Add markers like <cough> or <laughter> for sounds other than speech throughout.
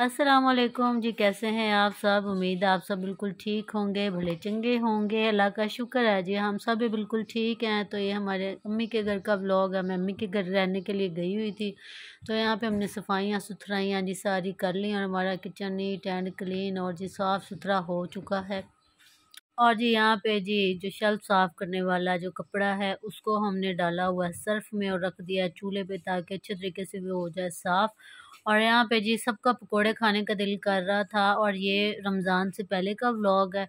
असलकुम जी कैसे हैं आप सब उम्मीद आप सब बिल्कुल ठीक होंगे भले चंगे होंगे अल्लाह का शुक्र है जी हम सब भी बिल्कुल ठीक हैं तो ये हमारे अम्मी के घर का व्लॉग है मैं अम्मी के घर रहने के लिए गई हुई थी तो यहाँ पे हमने सफाइयाँ सुथराइयाँ जी सारी कर ली और हमारा किचन नीट एंड क्लीन और जी साफ़ सुथरा हो चुका है और जी यहाँ पे जी जो शेल्फ साफ़ करने वाला जो कपड़ा है उसको हमने डाला हुआ है सर्फ में और रख दिया है चूल्हे पे ताकि अच्छे तरीके से वो हो जाए साफ़ और यहाँ पे जी सबका पकोड़े खाने का दिल कर रहा था और ये रमज़ान से पहले का व्लॉग है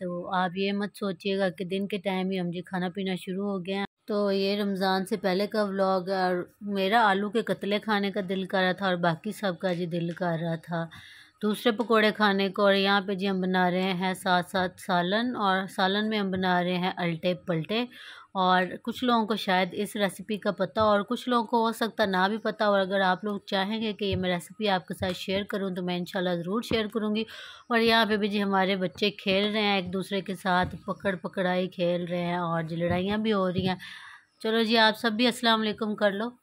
तो आप ये मत सोचिएगा कि दिन के टाइम ही हम जी खाना पीना शुरू हो गया तो ये रमज़ान से पहले का व्लॉग है और मेरा आलू के कतले खाने का दिल कर रहा था और बाकी सब का जी दिल कर रहा था दूसरे पकोड़े खाने को और यहाँ पे जी हम बना रहे हैं साथ साथ सालन और सालन में हम बना रहे हैं अल्टे पलटे और कुछ लोगों को शायद इस रेसिपी का पता और कुछ लोगों को हो सकता ना भी पता और अगर आप लोग चाहेंगे कि ये मैं रेसिपी आपके साथ शेयर करूं तो मैं इंशाल्लाह ज़रूर शेयर करूंगी और यहाँ पे भी जी हमारे बच्चे खेल रहे हैं एक दूसरे के साथ पकड़ पकड़ाई खेल रहे हैं और जी लड़ाइयाँ भी हो रही हैं चलो जी आप सब भी असलकम कर लो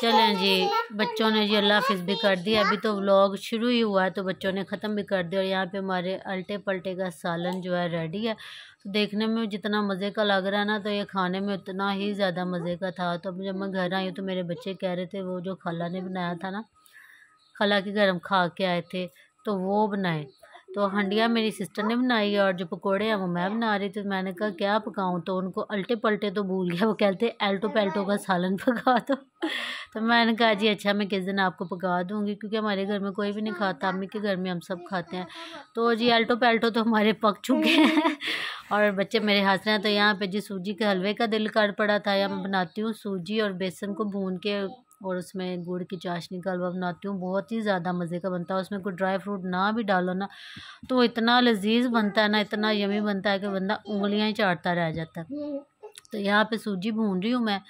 चलें जी बच्चों ने जी अल्लाह हाफिज़ भी कर दिया अभी तो व्लॉग शुरू ही हुआ है तो बच्चों ने ख़त्म भी कर दिया और यहाँ पे हमारे अल्टे पलटे का सालन जो है रेडी है तो देखने में जितना मज़े का लग रहा है ना तो ये खाने में उतना ही ज़्यादा मज़े का था तो अब जब मैं घर आई तो मेरे बच्चे कह रहे थे वो जो खाला ने बनाया था ना खाला के घर हम खा के आए थे तो वो बनाए तो हंडिया मेरी सिस्टर ने बनाई और जो पकोड़े हैं वो मैं बना रही थी तो मैंने कहा क्या पकाऊँ तो उनको अल्टे पलटे तो भूल गया वो कहते हैं एल्टो पैल्टो का सालन <laughs> पका दो तो मैंने कहा जी अच्छा मैं किस दिन आपको पका दूँगी क्योंकि हमारे घर में कोई भी नहीं खाता अम्मी के घर में हम सब खाते हैं तो जी एल्टो पैल्टो तो हमारे पक चुके हैं <laughs> और बच्चे मेरे हंस रहे हैं तो यहाँ पर जी सूजी के हलवे का दिल कर पड़ा था या मैं बनाती हूँ सूजी और बेसन को भून के और उसमें गुड़ की चाशनी का हलवा बनाती हूँ बहुत ही ज़्यादा मज़े का बनता है उसमें कोई ड्राई फ्रूट ना भी डालो ना तो इतना लजीज बनता है ना इतना यमी बनता है कि बंदा उंगलियाँ ही चाटता रह जाता है तो यहाँ पे सूजी भून रही हूँ मैं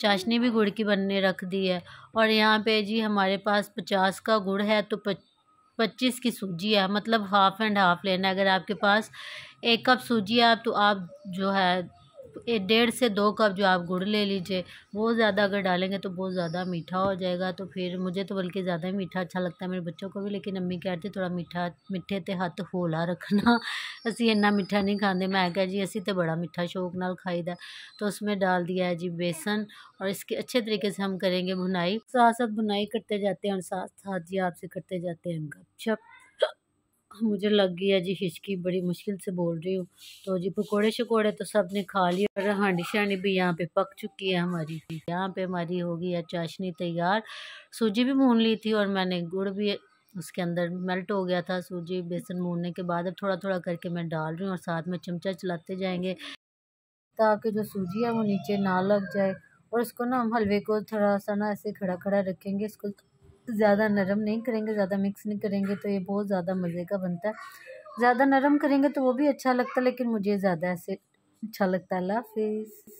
चाशनी भी गुड़ की बनने रख दी है और यहाँ पे जी हमारे पास पचास का गुड़ है तो पच्चीस की सूजी है मतलब हाफ़ एंड हाफ़ लेना है अगर आपके पास एक कप सूजी है तो आप जो है डेढ़ से दो कप जो आप गुड़ ले लीजिए बहुत ज़्यादा अगर डालेंगे तो बहुत ज़्यादा मीठा हो जाएगा तो फिर मुझे तो बल्कि ज़्यादा ही मीठा अच्छा लगता है मेरे बच्चों को भी लेकिन अम्मी कहती थोड़ा मीठा मिठे ते हाथ होला रखना <laughs> असी इन्ना ਮਿੱਠਾ नहीं खाते मैं ਕਿਹਾ जी असी तो बड़ा ਮਿੱਠਾ शौक न ਖਾਈਦਾ तो उसमें डाल दिया है जी बेसन और इसके अच्छे तरीके से हम करेंगे बुनाई साथ साथ बुनाई करते जाते हैं और साथ साथ जी आपसे करते जाते हैं गपशप मुझे लग गई है जी हिचकी बड़ी मुश्किल से बोल रही हूँ तो जी पकोड़े शकोड़े तो सब ने खा लिए और हांडी शांडी भी यहाँ पे पक चुकी है हमारी यहाँ पे हमारी हो गई है चाशनी तैयार सूजी भी भून ली थी और मैंने गुड़ भी उसके अंदर मेल्ट हो गया था सूजी बेसन भूनने के बाद अब थोड़ा थोड़ा करके मैं डाल रही हूँ और साथ में चमचा चलाते जाएंगे ताकि जो सूजी है वो नीचे ना लग जाए और इसको ना हम हलवे को थोड़ा सा ना ऐसे खड़ा खड़ा रखेंगे इसको ज़्यादा नरम नहीं करेंगे ज़्यादा मिक्स नहीं करेंगे तो ये बहुत ज़्यादा मज़े का बनता है ज़्यादा नरम करेंगे तो वो भी अच्छा लगता है लेकिन मुझे ज़्यादा ऐसे अच्छा लगता है लाफिज